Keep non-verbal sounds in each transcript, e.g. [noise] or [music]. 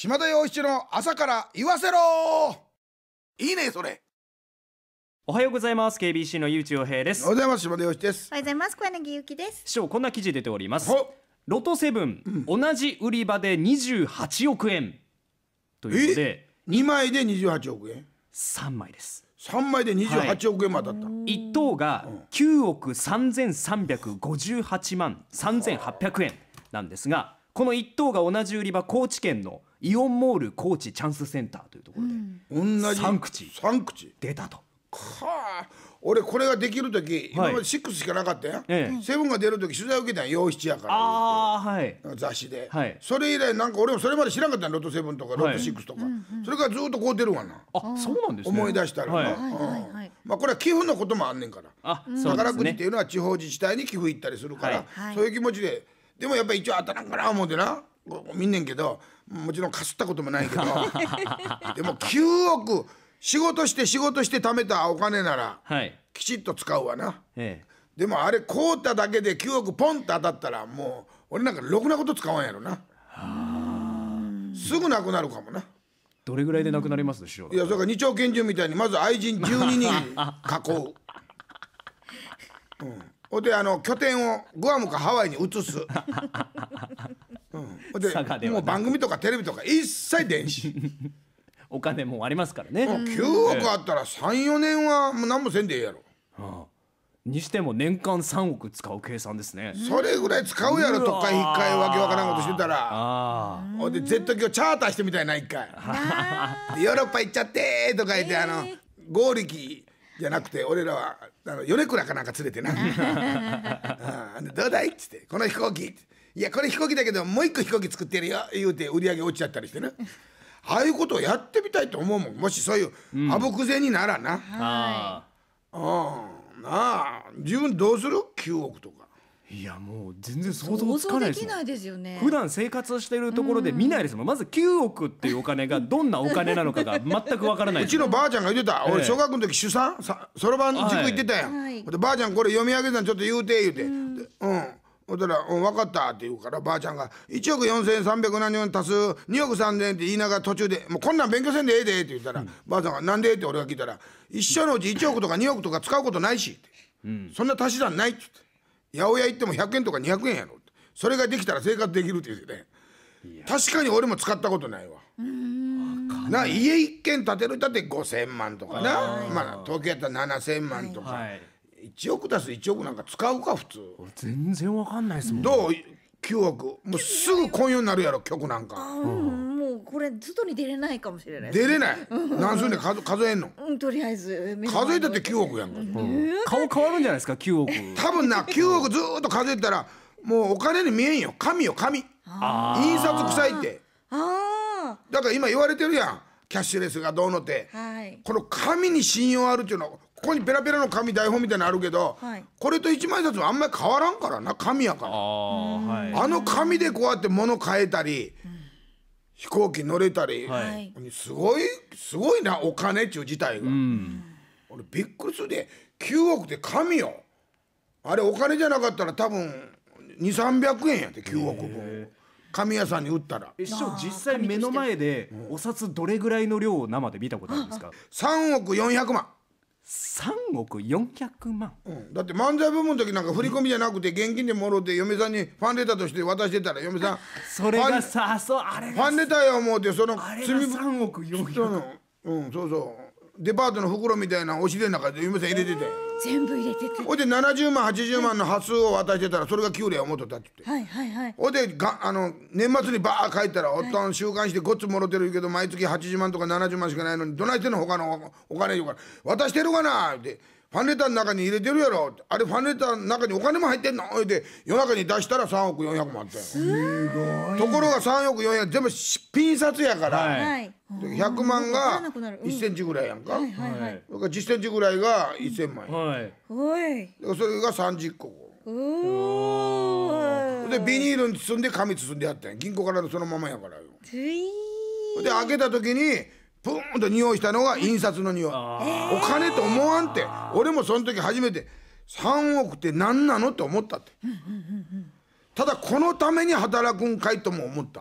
島田洋一の朝から言わせろいいねそれおはようございます KBC のゆうち平ですおはようございます島田洋一ですおはようございます小柳ゆきです市長こんな記事出ておりますロトセブン、同じ売り場で28億円というので2枚で28億円3枚です3枚で28億円も当たった、はい、1等が9億3358万3800円なんですがこの1等が同じ売り場高知県のイオンモール高知チャンスセンターというところで、同じ3口3口出たと。はあ、俺これができる時、今まで6しかなかったやん、ええ、セブンが出る時取材受けたん洋七やからあ、はい、雑誌で、はい、それ以来なんか俺もそれまで知らんかったんロトセブンとかロト6とか、はい、それからずっとこう出るわなあそうなんです、ね、思い出したらな、はいまあ、これは寄付のこともあんねんからあ、宝くじっていうのは地方自治体に寄付行ったりするから、はい、そういう気持ちで。でもやっぱ一応当たらんかな思うてな見んねんけどもちろんかすったこともないけど [laughs] でも9億仕事して仕事して貯めたお金なら、はい、きちっと使うわな、ええ、でもあれ凍っただけで9億ポンって当たったらもう俺なんかろくなこと使わんやろなすぐなくなるかもなどれぐらいでなくなりますでしょういやそれから二丁拳銃みたいにまず愛人12人囲 [laughs] う、[laughs] うんほんであの拠点をグアムかハワイに移す、[laughs] うん、ほででもう番組とかテレビとか一切電子 [laughs] お金もありますからね、も9億あったら34年はもう何もせんでええやろはあにしても年間3億使う計算ですね、それぐらい使うやろう会一とか引かわけわからんことしてたらあほんで Z ェ機をチャーターしてみたいな一回 [laughs] ヨーロッパ行っちゃってとか言ってあの合力じゃなくて俺らはあの米倉かなんか連れてな「あ [laughs] どうだい?」っつって「この飛行機」いやこれ飛行機だけどもう一個飛行機作ってるよ」言うて売り上げ落ちちゃったりしてな。ああいうことをやってみたいと思うもんもしそういうあぶくぜにならな、うん、あなあ自分どうする9億とかいやもう全然想像つかないですよんできない普段生活してるところで見ないですもん、まず9億っていうお金がどんなお金なのかが全くわからないうちのばあちゃんが言ってた、俺小学校の時主産そろばん塾行ってたやん、はい、ばあちゃんこれ読み上げたんちょっと言うて言うて、うん、うんほんたら「うん分かった」って言うからばあちゃんが「1億4300何円足す2億3000」って言いながら途中で「もうこんなん勉強せんでええで」って言ったら、うん、ばあちゃんが「なんで?」って俺が聞いたら「一生のうち1億とか2億とか使うことないし」って、うん、そんな足し算ない」って言って。八百屋行っても100円とか200円やろそれができたら生活できるって言うてね確かに俺も使ったことないわな家一軒建てるだって5,000万とかなまあ東京やったら7,000万とか、はい、1億出す1億なんか使うか普通全然わかんないですもん、どう9億もうすぐ混用になるやろ曲なんか、うんこれ外に出れないかもしれない、出れない何すんね数数えんのうん、とりあえず数えたって9億やんか顔変わるんじゃないですか9億多分な9億ずっと数えたらもうお金に見えんよ紙よ紙印刷臭いってああだから今言われてるやんキャッシュレスがどうのって、はいこの紙に信用あるっていうのはここにペラペラの紙台本みたいなのあるけど、はいこれと一枚札はあんまり変わらんからな紙やからああはいあの紙でこうやって物変えたり、飛行機乗れたり、はい、すごいすごいなお金っちゅう事態が、うん、俺びっくりするで9億で神よあれお金じゃなかったら多分2300円やで9億分神屋さんに売ったら一生実際目の前でお札どれぐらいの量を生で見たことあるんですか3億400万3億400万、うん、だって漫才部分の時なんか振り込みじゃなくて現金でもろて嫁さんにファンレターとして渡してたら嫁さん [laughs] それがさそうあれファンレターや思うてその3億400万、うん、そうそうデパートの袋みたいなお尻の中で嫁さん入れてて、全部入れててほいで70万80万の発数を渡してたらそれが給料を持っとったって言ってはいはいはいほでがあの年末にバー帰ったらおっとん週刊誌でごっつもろてるけど毎月80万とか70万しかないのにどないしてんの他のお金言うから渡してるかなって。ファンレターの中に入れてるやろあれファンレターの中にお金も入ってんの言て夜中に出したら3億400万あったすごいところが3億400全部ピン札やから、はい、100万が1センチぐらいやんか、はいはいはい、だから10センチぐらいが1000万や、はい、それが30個おでビニールに包んで紙包んでやったん銀行からそのままやからよで開けた時にプーンと匂いしたのが印刷の匂いお金と思わんって俺もその時初めて3億って何なのって思ったって、ただこのために働くんかいとも思った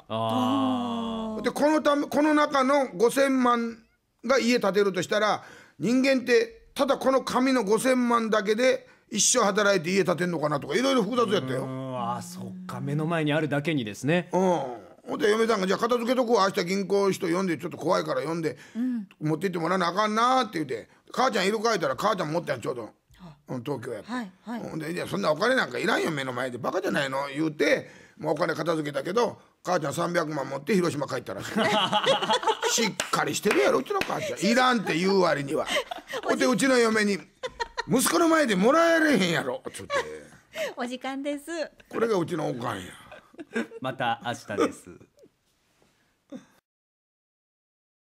でこのためこの中の5,000万が家建てるとしたら人間ってただこの紙の5,000万だけで一生働いて家建てんのかなとかいろいろ複雑やったよあそっか目の前にあるだけにですねうんほんで嫁さんが「じゃあ片付けとくわ明日銀行人呼んでちょっと怖いから呼んで、うん、持って行ってもらわなあかんな」って言うて「母ちゃんいるか?」言ったら母ちゃん持ってやんちょうど。東京やと、はいはい、ほんでいやそんなお金なんかいらんよ目の前でバカじゃないの言うて、もうお金片付けたけど母ちゃん300万持って広島帰ったらしい [laughs] しっかりしてるやろうちの母ちゃん [laughs] いらんって言う割にはほんでうちの嫁に「息子の前でもらえれへんやろ」っつってお時間ですこれがうちのおかんや。また明日です。